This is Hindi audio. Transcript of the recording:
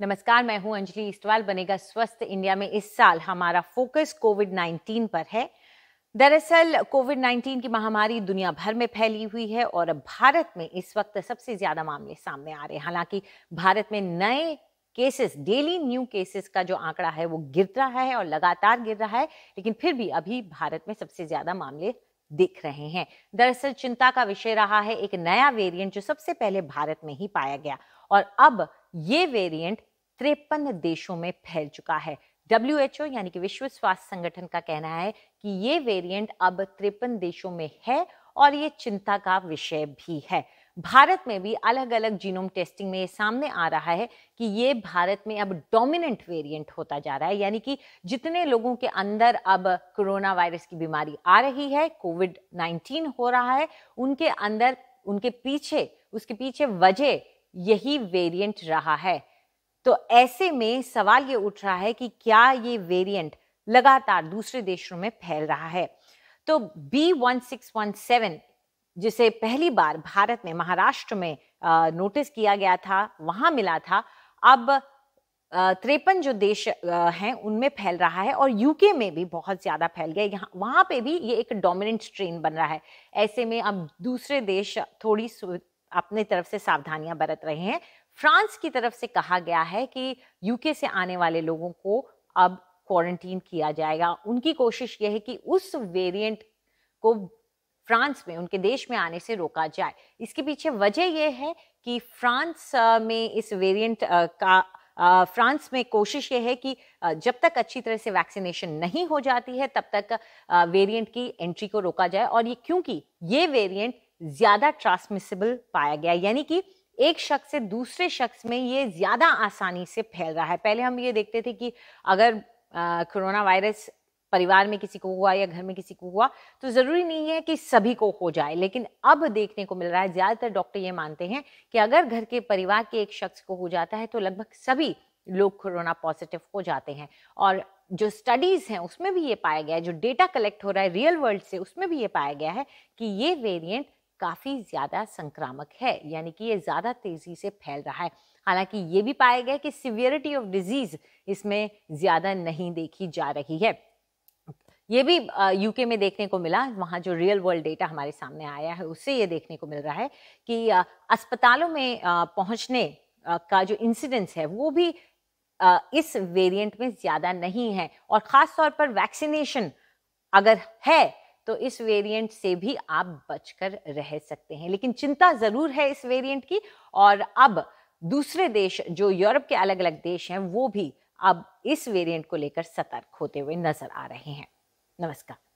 नमस्कार मैं हूं अंजलि इस्तवाल बनेगा स्वस्थ इंडिया में इस साल हमारा फोकस कोविड 19 पर है दरअसल कोविड 19 की महामारी दुनिया भर में फैली हुई है और भारत में इस वक्त सबसे ज्यादा मामले सामने आ रहे हैं हालांकि भारत में नए केसेस डेली न्यू केसेस का जो आंकड़ा है वो गिर रहा है और लगातार गिर रहा है लेकिन फिर भी अभी भारत में सबसे ज्यादा मामले दिख रहे हैं दरअसल चिंता का विषय रहा है एक नया वेरिएंट जो सबसे पहले भारत में ही पाया गया और अब ये वेरिएंट तिरपन देशों में फैल चुका है डब्ल्यू यानी कि विश्व स्वास्थ्य संगठन का कहना है कि ये वेरिएंट अब तिरपन देशों में है और ये चिंता का विषय भी है भारत में भी अलग अलग जीनोम टेस्टिंग में ये सामने आ रहा है कि ये भारत में अब डोमिनेंट वेरिएंट होता जा रहा है यानी कि जितने लोगों के अंदर अब कोरोना वायरस की बीमारी आ रही है कोविड नाइन्टीन हो रहा है उनके अंदर उनके पीछे उसके पीछे वजह यही वेरिएंट रहा है तो ऐसे में सवाल ये उठ रहा है कि क्या ये वेरिएंट लगातार दूसरे देशों में फैल रहा है तो B one six one seven जिसे पहली बार भारत में महाराष्ट्र में आ, नोटिस किया गया था वहां मिला था अब त्रेपन जो देश हैं उनमें फैल रहा है और यूके में भी बहुत ज़्यादा फैल गया यहाँ वहां पे भी ये एक डोमिनेंट स्ट्रेन बन रहा है ऐसे में अब दूसरे देश थोड़ी अपने तरफ से सावधानियां बरत रहे हैं फ्रांस की तरफ से कहा गया है कि यूके से आने वाले लोगों को अब क्वारंटीन किया जाएगा उनकी कोशिश यह है कि उस वेरिएंट को फ्रांस में उनके देश में आने से रोका जाए इसके पीछे वजह यह है कि फ्रांस में इस वेरिएंट का फ्रांस में कोशिश यह है कि जब तक अच्छी तरह से वैक्सीनेशन नहीं हो जाती है तब तक वेरिएंट की एंट्री को रोका जाए और ये क्योंकि ये वेरिएंट ज़्यादा ट्रांसमिसिबल पाया गया यानी कि एक शख्स से दूसरे शख्स में ये ज्यादा आसानी से फैल रहा है पहले हम ये देखते थे कि अगर कोरोना वायरस परिवार में किसी को हुआ या घर में किसी को हुआ तो ज़रूरी नहीं है कि सभी को हो जाए लेकिन अब देखने को मिल रहा है ज़्यादातर डॉक्टर ये मानते हैं कि अगर घर के परिवार के एक शख्स को हो जाता है तो लगभग सभी लोग कोरोना पॉजिटिव हो जाते हैं और जो स्टडीज़ हैं उसमें भी ये पाया गया है जो डेटा कलेक्ट हो रहा है रियल वर्ल्ड से उसमें भी ये पाया गया है कि ये वेरिएंट काफ़ी ज़्यादा संक्रामक है यानी कि ये ज़्यादा तेज़ी से फैल रहा है हालांकि ये भी पाया गया कि सिवियरिटी ऑफ डिजीज़ इसमें ज़्यादा नहीं देखी जा रही है ये भी यूके में देखने को मिला वहाँ जो रियल वर्ल्ड डेटा हमारे सामने आया है उससे ये देखने को मिल रहा है कि अस्पतालों में पहुँचने का जो इंसिडेंस है वो भी इस वेरिएंट में ज़्यादा नहीं है और ख़ास तौर पर वैक्सीनेशन अगर है तो इस वेरिएंट से भी आप बचकर रह सकते हैं लेकिन चिंता ज़रूर है इस वेरिएंट की और अब दूसरे देश जो यूरोप के अलग अलग देश हैं वो भी अब इस वेरिएंट को लेकर सतर्क होते हुए नजर आ रहे हैं नमस्कार